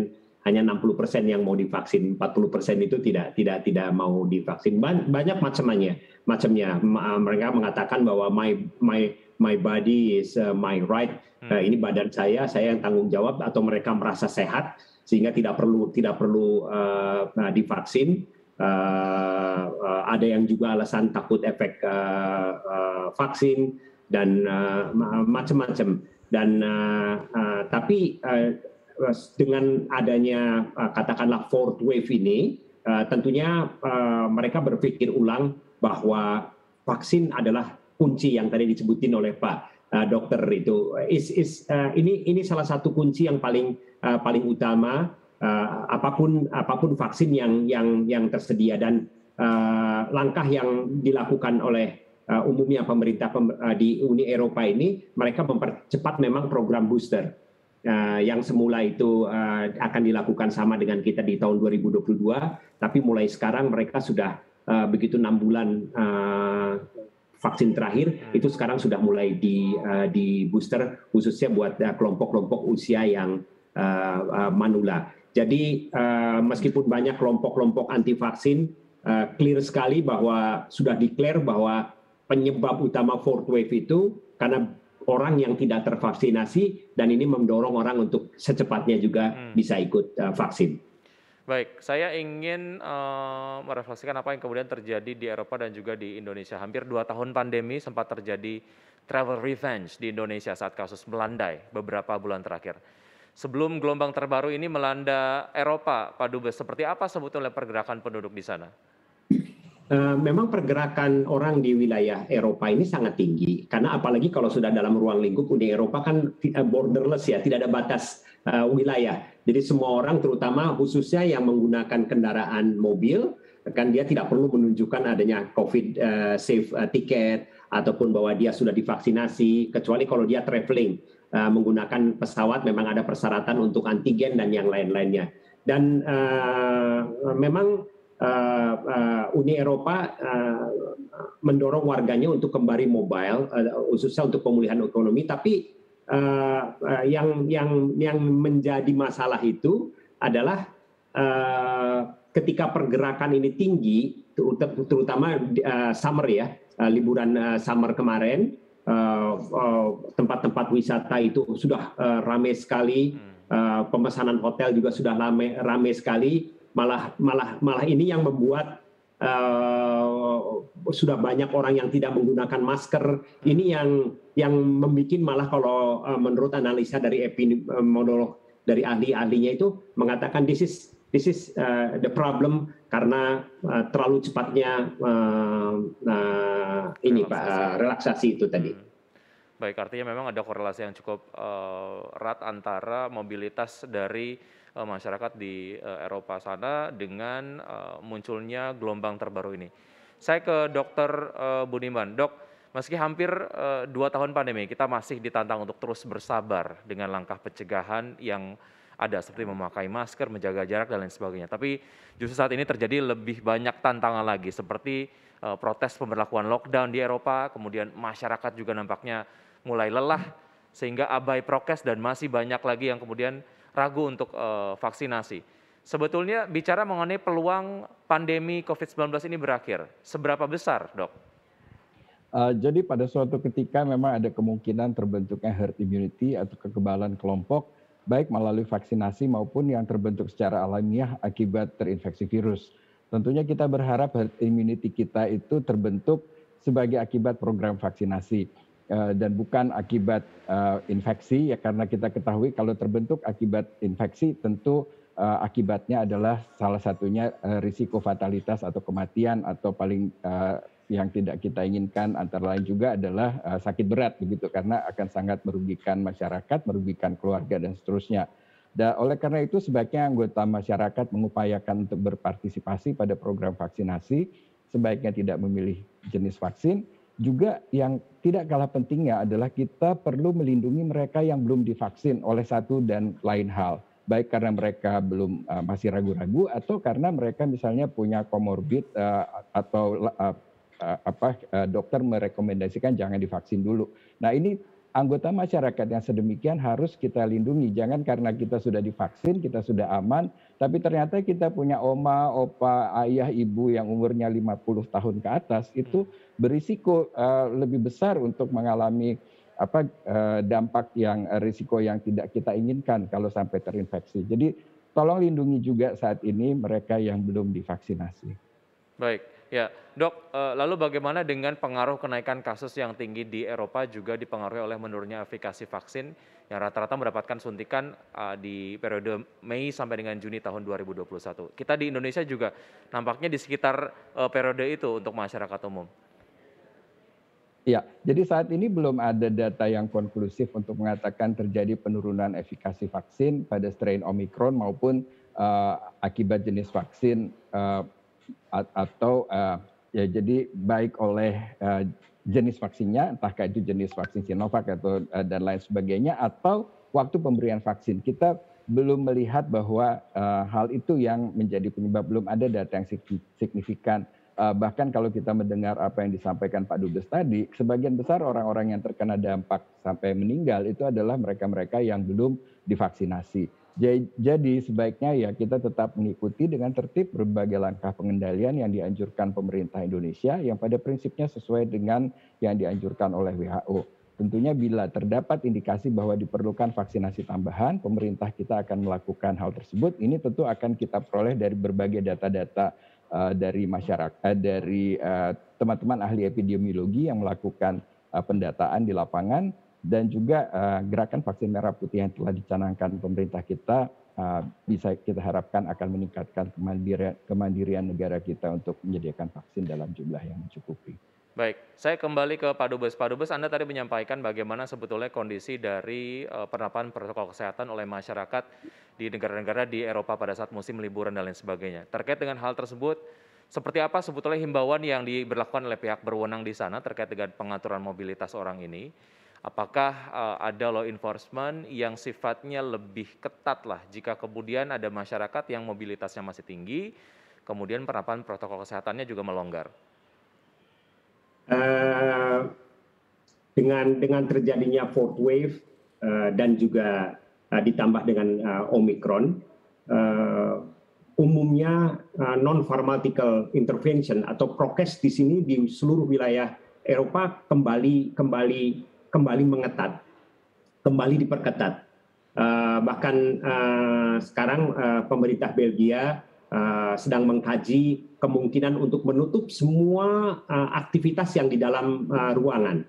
hanya 60% yang mau divaksin, 40% itu tidak tidak tidak mau divaksin. Banyak macamnya, macamnya. Ah, mereka mengatakan bahwa my my my body is uh, my right. Hmm. Nah, ini badan saya, saya yang tanggung jawab atau mereka merasa sehat sehingga tidak perlu tidak perlu uh, nah, divaksin. Uh, uh, ada yang juga alasan takut efek uh, uh, vaksin dan uh, macam-macam. Dan uh, uh, tapi uh, dengan adanya eh, katakanlah fourth wave ini eh, tentunya eh, mereka berpikir ulang bahwa vaksin adalah kunci yang tadi disebutin oleh Pak dokter itu is is ini ini salah satu kunci yang paling paling utama apapun apapun vaksin yang yang yang tersedia dan langkah yang dilakukan oleh umumnya pemerintah di Uni Eropa ini mereka mempercepat memang program booster uh, yang semula itu uh, akan dilakukan sama dengan kita di tahun 2022, tapi mulai sekarang mereka sudah uh, begitu enam bulan uh, vaksin terakhir hmm. itu sekarang sudah mulai di uh, di booster khususnya buat kelompok kelompok-kelompok usia yang uh, uh, manula. Jadi uh, meskipun banyak kelompok-kelompok anti vaksin uh, clear sekali bahwa sudah declare bahwa penyebab utama fourth wave itu karena orang yang tidak tervaksinasi dan ini mendorong orang untuk secepatnya juga hmm. bisa ikut uh, vaksin. Baik, saya ingin uh, merefleksikan apa yang kemudian terjadi di Eropa dan juga di Indonesia. Hampir dua tahun pandemi sempat terjadi travel revenge di Indonesia saat kasus melandai beberapa bulan terakhir. Sebelum gelombang terbaru ini melanda Eropa, Pak Dubes, seperti apa sebetulnya pergerakan penduduk di sana? Eh, memang pergerakan orang di wilayah Eropa ini sangat tinggi karena apalagi kalau sudah dalam ruang lingkup Uni Eropa kan eh, borderless ya tidak ada batas eh, wilayah jadi semua orang terutama khususnya yang menggunakan kendaraan mobil kan dia tidak perlu menunjukkan adanya COVID safe ticket ataupun bahwa dia sudah divaksinasi kecuali kalau dia traveling menggunakan pesawat memang ada persyaratan untuk antigen dan yang lain-lainnya dan uh, memang uh, Uni Eropa uh, mendorong warganya untuk kembali mobile, uh, khususnya untuk pemulihan ekonomi. Tapi uh, uh, yang yang yang menjadi masalah itu adalah uh, ketika pergerakan ini tinggi, terutama uh, summer ya, uh, liburan uh, summer kemarin. Tempat-tempat uh, uh, wisata itu sudah uh, ramai sekali, uh, pemesanan hotel juga sudah ramai, ramai sekali malah malah malah ini yang membuat uh, sudah banyak orang yang tidak menggunakan masker ini yang yang membuat malah kalau uh, menurut analisa dari epidemiolog eh, dari ahli-ahlinya itu mengatakan this is this is uh, the problem karena uh, terlalu cepatnya uh, uh, ini relaksasi. pak uh, relaksasi itu tadi. Hmm. Baik, artinya memang ada korelasi yang cukup uh, erat antara mobilitas dari uh, masyarakat di uh, Eropa sana dengan uh, munculnya gelombang terbaru ini. Saya ke Dokter uh, Budiman, dok. Meski hampir uh, dua tahun pandemi, kita masih ditantang untuk terus bersabar dengan langkah pencegahan yang ada seperti memakai masker, menjaga jarak dan lain sebagainya. Tapi justru saat ini terjadi lebih banyak tantangan lagi seperti uh, protes pemberlakuan lockdown di Eropa, kemudian masyarakat juga nampaknya mulai lelah sehingga abai prokes dan masih banyak lagi yang kemudian ragu untuk uh, vaksinasi. Sebetulnya bicara mengenai peluang pandemi COVID-19 ini berakhir, seberapa besar, dok? Uh, jadi pada suatu ketika memang ada kemungkinan terbentuknya herd immunity atau kekebalan kelompok, baik melalui vaksinasi maupun yang terbentuk secara alamiah akibat terinfeksi virus. Tentunya kita berharap herd immunity kita itu terbentuk sebagai akibat program vaksinasi. Eh, dan bukan akibat eh, infeksi ya karena kita ketahui kalau terbentuk akibat infeksi tentu eh, akibatnya adalah salah satunya risiko fatalitas atau kematian atau paling yang tidak kita inginkan antara lain juga adalah sakit berat begitu karena akan sangat merugikan masyarakat, merugikan keluarga dan seterusnya. Dan oleh karena itu sebaiknya anggota masyarakat mengupayakan untuk berpartisipasi pada program vaksinasi, sebaiknya tidak memilih jenis vaksin juga yang tidak kalah pentingnya adalah kita perlu melindungi mereka yang belum divaksin oleh satu dan lain hal baik karena mereka belum uh, masih ragu-ragu atau karena mereka misalnya punya komorbid uh, atau uh, uh, apa uh, dokter merekomendasikan jangan divaksin dulu. Nah, ini anggota masyarakat yang sedemikian harus kita lindungi. Jangan karena kita sudah divaksin, kita sudah aman, tapi ternyata kita punya oma, opa, ayah, ibu yang umurnya 50 tahun ke atas itu hmm. berisiko uh, lebih besar untuk mengalami apa uh, dampak yang uh, risiko yang tidak kita inginkan kalau sampai terinfeksi. Jadi tolong lindungi juga saat ini mereka yang belum divaksinasi. Baik. Ya, dok. Eh, lalu bagaimana dengan pengaruh kenaikan kasus yang tinggi di Eropa juga dipengaruhi oleh menurunnya efikasi vaksin yang rata-rata mendapatkan suntikan eh, di periode Mei sampai dengan Juni tahun 2021. Kita di Indonesia juga nampaknya di sekitar eh, periode itu untuk masyarakat umum. Ya, jadi saat ini belum ada data yang konklusif untuk mengatakan terjadi penurunan efikasi vaksin pada strain Omicron maupun uh, akibat jenis vaksin uh, atau eh, ya jadi baik oleh eh, jenis vaksinnya entahkah itu jenis vaksin sinovac atau eh, dan lain sebagainya atau waktu pemberian vaksin kita belum melihat bahwa hal itu yang menjadi penyebab belum ada data yang signifikan bahkan kalau kita mendengar apa yang disampaikan Pak Dubes tadi sebagian besar orang-orang yang terkena dampak sampai meninggal itu adalah mereka-mereka yang belum divaksinasi jadi sebaiknya ya kita tetap mengikuti dengan tertib berbagai langkah pengendalian yang dianjurkan pemerintah Indonesia yang pada prinsipnya sesuai dengan yang dianjurkan oleh WHO. Tentunya bila terdapat indikasi bahwa diperlukan vaksinasi tambahan, pemerintah kita akan melakukan hal tersebut. Ini tentu akan kita peroleh dari berbagai data-data eh, dari masyarakat, eh, dari eh, teman-teman ahli epidemiologi yang melakukan pendataan di lapangan dan juga uh, gerakan vaksin merah putih yang telah dicanangkan pemerintah kita uh, bisa kita harapkan akan meningkatkan kemandirian, kemandirian negara kita untuk menyediakan vaksin dalam jumlah yang mencukupi. Baik, saya kembali ke Pak Dubes. Pak Dubes, Anda tadi menyampaikan bagaimana sebetulnya kondisi dari uh, penerapan protokol kesehatan oleh masyarakat di negara-negara di Eropa pada saat musim liburan dan lain sebagainya. Terkait dengan hal tersebut, seperti apa sebetulnya himbauan yang diberlakukan oleh pihak berwenang di sana terkait dengan pengaturan mobilitas orang ini? apakah uh, ada law enforcement yang sifatnya lebih ketat lah jika kemudian ada masyarakat yang mobilitasnya masih tinggi, kemudian penerapan protokol kesehatannya juga melonggar? Uh, dengan dengan terjadinya fourth wave uh, dan juga uh, ditambah dengan uh, omikron, uh, umumnya uh, non pharmaceutical intervention atau prokes di sini di seluruh wilayah Eropa kembali kembali kembali mengetat, kembali diperketat. Uh, bahkan uh, sekarang uh, pemerintah Belgia uh, sedang mengkaji kemungkinan untuk menutup semua uh, aktivitas yang di dalam uh, ruangan.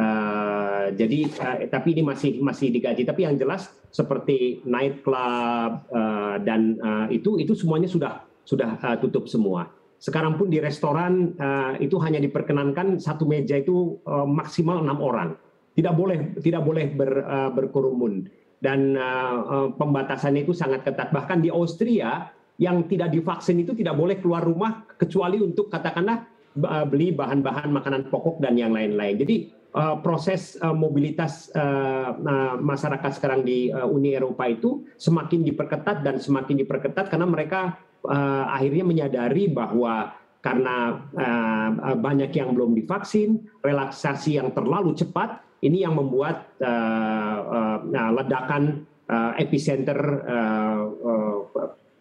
Uh, jadi uh, tapi ini masih masih digaji tapi yang jelas seperti night club uh, dan uh, itu itu semuanya sudah sudah uh, tutup semua sekarang pun di restoran uh, itu hanya diperkenankan satu meja itu uh, maksimal enam orang tidak boleh tidak boleh ber, uh, berkerumun dan uh, uh, pembatasan itu sangat ketat bahkan di Austria yang tidak divaksin itu tidak boleh keluar rumah kecuali untuk katakanlah uh, beli bahan-bahan makanan pokok dan yang lain-lain jadi uh, proses uh, mobilitas uh, uh, masyarakat sekarang di uh, Uni Eropa itu semakin diperketat dan semakin diperketat karena mereka uh, akhirnya menyadari bahwa karena uh, banyak yang belum divaksin, relaksasi yang terlalu cepat, ini yang membuat uh, uh, ledakan uh, epicenter uh, uh,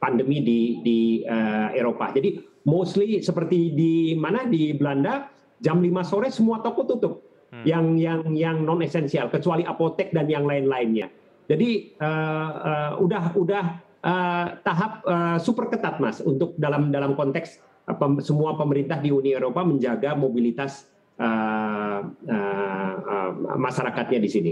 pandemi di, di uh, Eropa. Jadi mostly seperti di mana di Belanda jam 5 sore semua toko tutup hmm. yang yang yang non esensial kecuali apotek dan yang lain-lainnya. Jadi uh, uh, udah udah uh, tahap uh, super ketat mas untuk dalam dalam konteks uh, pem, semua pemerintah di Uni Eropa menjaga mobilitas uh, uh, uh, masyarakatnya di sini.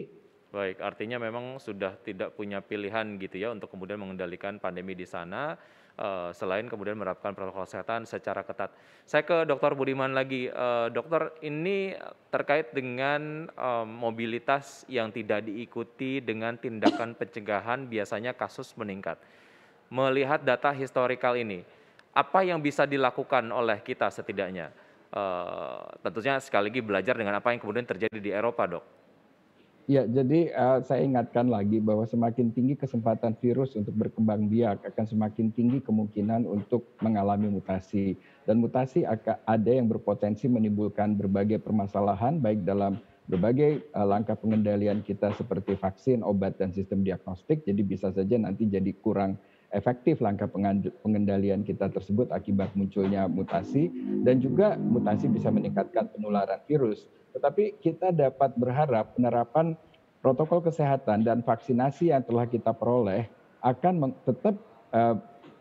Baik, artinya memang sudah tidak punya pilihan gitu ya untuk kemudian mengendalikan pandemi di sana uh, selain kemudian menerapkan protokol kesehatan secara ketat. Saya ke Dr. Budiman lagi. Uh, dokter, ini terkait dengan um, mobilitas yang tidak diikuti dengan tindakan pencegahan biasanya kasus meningkat. Melihat data historikal ini, apa yang bisa dilakukan oleh kita setidaknya? Eh, tentunya sekali lagi belajar dengan apa yang kemudian terjadi di Eropa, dok. Ya, jadi uh, saya ingatkan lagi bahwa semakin tinggi kesempatan virus untuk berkembang biak akan semakin tinggi kemungkinan untuk mengalami mutasi dan mutasi akan ada yang berpotensi menimbulkan berbagai permasalahan baik dalam berbagai uh, langkah pengendalian kita seperti vaksin, obat dan sistem diagnostik jadi bisa saja nanti jadi kurang efektif langkah pengendalian kita tersebut akibat munculnya mutasi dan juga mutasi bisa meningkatkan penularan virus. Tetapi kita dapat berharap penerapan protokol kesehatan dan vaksinasi yang telah kita peroleh akan tetap eh,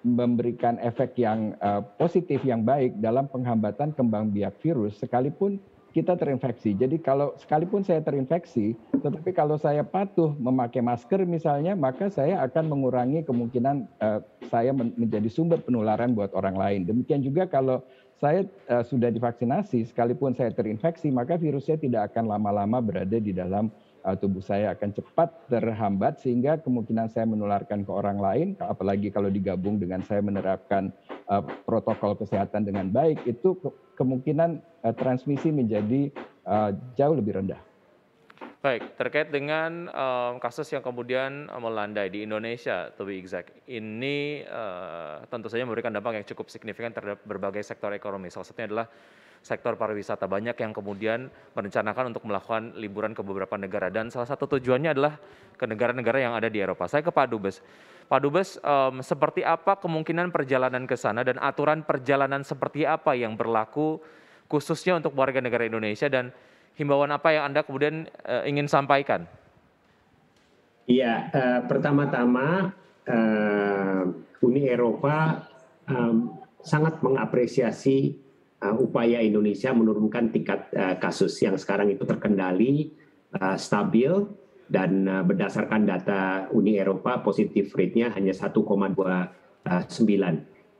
memberikan efek yang eh, positif yang baik dalam penghambatan kembang biak virus sekalipun kita terinfeksi. Jadi kalau sekalipun saya terinfeksi, tetapi kalau saya patuh memakai masker misalnya, maka saya akan mengurangi kemungkinan uh, saya men menjadi sumber penularan buat orang lain. Demikian juga kalau saya uh, sudah divaksinasi, sekalipun saya terinfeksi, maka virusnya tidak akan lama-lama berada di dalam Eh, tubuh saya akan cepat terhambat sehingga kemungkinan saya menularkan ke orang lain apalagi kalau digabung dengan saya menerapkan eh, protokol kesehatan dengan baik itu kemungkinan eh, transmisi menjadi jauh lebih rendah. Baik, terkait dengan um, kasus yang kemudian melandai di Indonesia, to be exact, ini uh, tentu saja memberikan dampak yang cukup signifikan terhadap berbagai sektor ekonomi. Salah satunya adalah sektor pariwisata. Banyak yang kemudian merencanakan untuk melakukan liburan ke beberapa negara dan salah satu tujuannya adalah ke negara-negara yang ada di Eropa. Saya ke Pak Dubes. Pak Dubes, um, seperti apa kemungkinan perjalanan ke sana dan aturan perjalanan seperti apa yang berlaku khususnya untuk warga negara Indonesia dan himbauan apa yang Anda kemudian uh, ingin sampaikan? Iya, uh, pertama-tama uh, Uni Eropa um, sangat mengapresiasi Uh, upaya Indonesia menurunkan tingkat uh, kasus yang sekarang itu terkendali, uh, stabil, dan berdasarkan data Uni Eropa positif rate-nya hanya 1,29.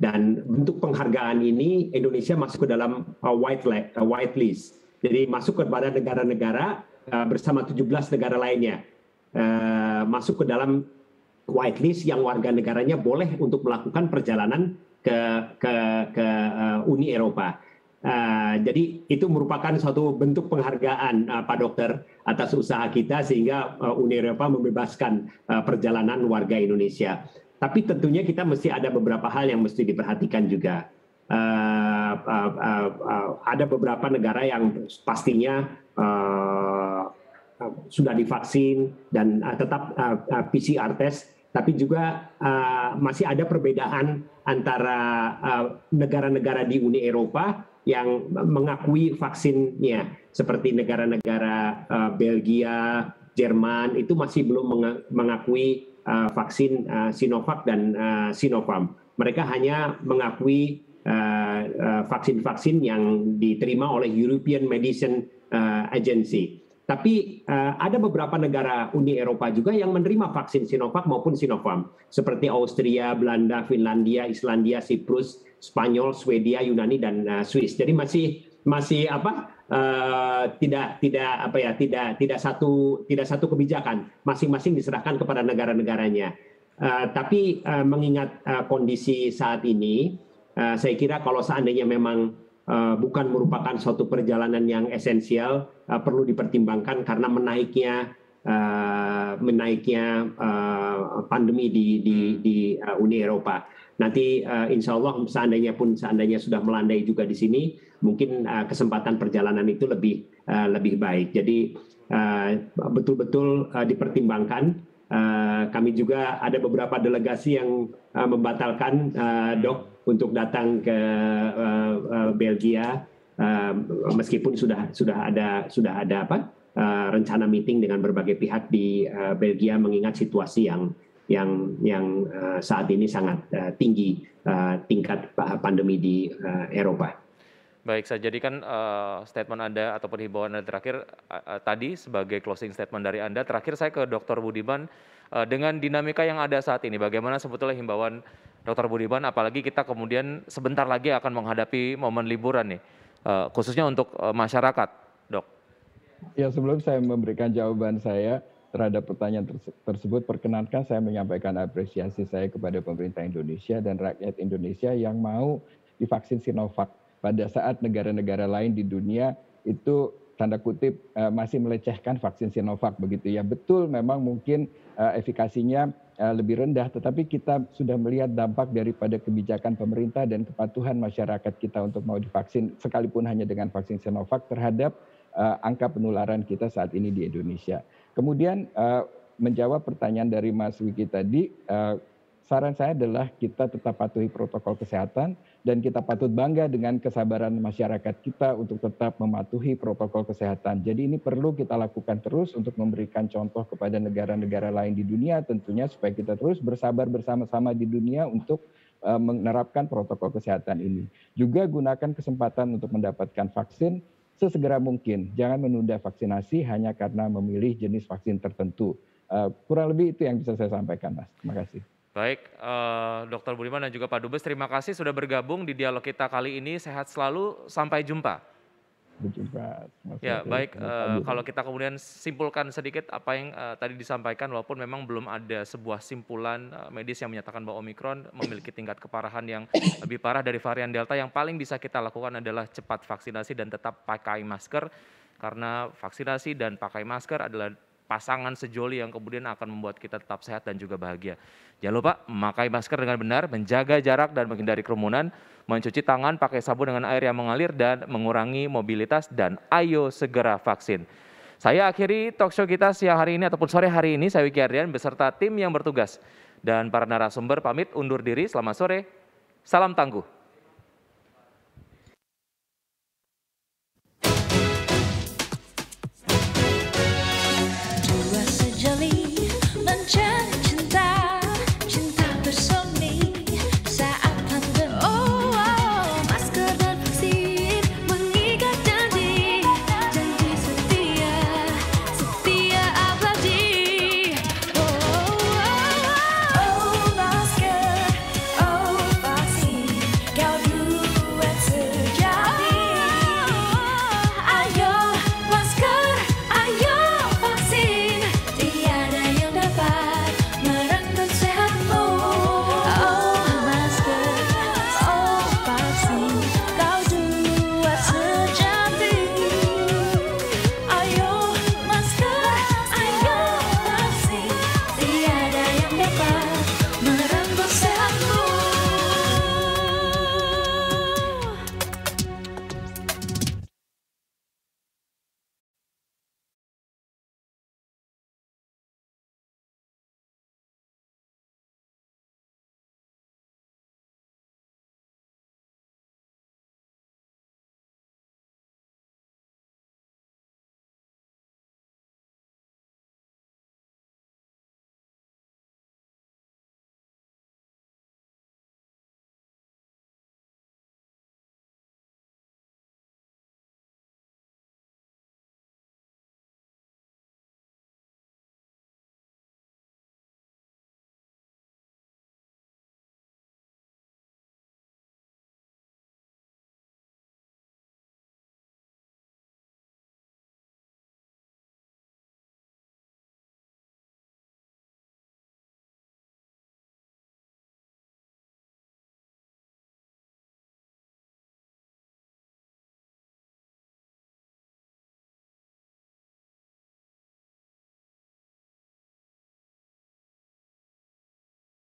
Dan bentuk penghargaan ini Indonesia masuk ke dalam white list. Jadi masuk kepada negara-negara bersama 17 negara lainnya masuk ke dalam white list yang warga negaranya boleh untuk melakukan perjalanan ke ke ke Uni Eropa. Ah, jadi itu merupakan suatu bentuk penghargaan uh, Pak Dokter atas usaha kita sehingga uh, Uni Eropa membebaskan uh, perjalanan warga Indonesia. Tapi tentunya kita mesti ada beberapa hal yang mesti diperhatikan juga. Uh, uh, uh, uh, ada beberapa negara yang pastinya uh, uh sudah divaksin dan uh, tetap uh, uh, PCR test tapi juga uh, masih ada perbedaan antara eh, negara-negara uh, di Uni Eropa yang mengakui vaksinnya seperti negara-negara uh, Belgia, Jerman itu masih belum mengakui uh, vaksin uh, Sinovac dan uh, Sinopharm. Mereka hanya mengakui vaksin-vaksin uh, uh, yang diterima oleh European Medicine uh, Agency. Tapi uh, ada beberapa negara Uni Eropa juga yang menerima vaksin Sinovac maupun Sinopharm, seperti Austria, Belanda, Finlandia, Islandia, Siprus, Spanyol, Swedia, Yunani dan uh, Swiss. Jadi masih masih apa? Uh, tidak tidak apa ya tidak tidak satu tidak satu kebijakan masing-masing diserahkan kepada negara-negaranya. Uh, tapi uh, mengingat uh, kondisi saat ini, uh, saya kira kalau seandainya memang Eh, bukan merupakan suatu perjalanan yang esensial eh, perlu dipertimbangkan karena menaiknya eh, menaiknya pandemi di di, hmm. di Uni Eropa. Nanti insya Allah seandainya pun seandainya sudah melandai juga di sini, mungkin kesempatan perjalanan itu lebih lebih baik. Jadi betul-betul dipertimbangkan. Kami juga ada beberapa delegasi yang membatalkan dok untuk datang ke uh, uh, Belgia uh, meskipun sudah sudah ada sudah ada apa uh, rencana meeting dengan berbagai pihak di uh, Belgia mengingat situasi yang yang yang uh, saat ini sangat uh, tinggi uh, tingkat pandemi di uh, Eropa. Baik, saya jadikan uh, statement Anda ataupun himbauan Anda terakhir uh, tadi sebagai closing statement dari Anda. Terakhir saya ke Dr. Budiman uh, dengan dinamika yang ada saat ini, bagaimana sebetulnya himbauan Dr. Budiman, apalagi kita kemudian sebentar lagi akan menghadapi momen liburan nih, eh, khususnya untuk eh, masyarakat, dok. Ya, sebelum saya memberikan jawaban saya terhadap pertanyaan tersebut, perkenankan saya menyampaikan apresiasi saya kepada pemerintah Indonesia dan rakyat Indonesia yang mau divaksin Sinovac pada saat negara-negara lain di dunia itu tanda kutip eh, masih melecehkan vaksin Sinovac begitu ya. Betul memang mungkin Eh, efikasinya eh, lebih rendah, tetapi kita sudah melihat dampak daripada kebijakan pemerintah dan kepatuhan masyarakat kita untuk mau divaksin, sekalipun hanya dengan vaksin Sinovac terhadap eh, angka penularan kita saat ini di Indonesia. Kemudian uh, menjawab pertanyaan dari Mas Wiki tadi, uh, saran saya adalah kita tetap patuhi protokol kesehatan dan kita patut bangga dengan kesabaran masyarakat kita untuk tetap mematuhi protokol kesehatan. Jadi ini perlu kita lakukan terus untuk memberikan contoh kepada negara-negara lain di dunia tentunya supaya kita terus bersabar bersama-sama di dunia untuk eh, menerapkan protokol kesehatan ini. Juga gunakan kesempatan untuk mendapatkan vaksin sesegera mungkin. Jangan menunda vaksinasi hanya karena memilih jenis vaksin tertentu. Eh, kurang lebih itu yang bisa saya sampaikan, Mas. Terima kasih. Baik, uh, eh, Dr. Budiman dan juga Pak Dubes, terima kasih sudah bergabung di dialog kita kali ini. Sehat selalu, sampai jumpa. Berjumpa. Ya, baik. Uh, kalau kita kemudian simpulkan sedikit apa yang uh, tadi disampaikan, walaupun memang belum ada sebuah simpulan uh, medis yang menyatakan bahwa Omikron memiliki tingkat keparahan yang lebih parah dari varian Delta, yang paling bisa kita lakukan adalah cepat vaksinasi dan tetap pakai masker, karena vaksinasi dan pakai masker adalah pasangan sejoli yang kemudian akan membuat kita tetap sehat dan juga bahagia. Jangan lupa memakai masker dengan benar, menjaga jarak dan menghindari kerumunan, mencuci tangan pakai sabun dengan air yang mengalir dan mengurangi mobilitas dan ayo segera vaksin. Saya akhiri talk show kita siang hari ini ataupun sore hari ini saya Wiki Ardian beserta tim yang bertugas dan para narasumber pamit undur diri. Selamat sore. Salam tangguh.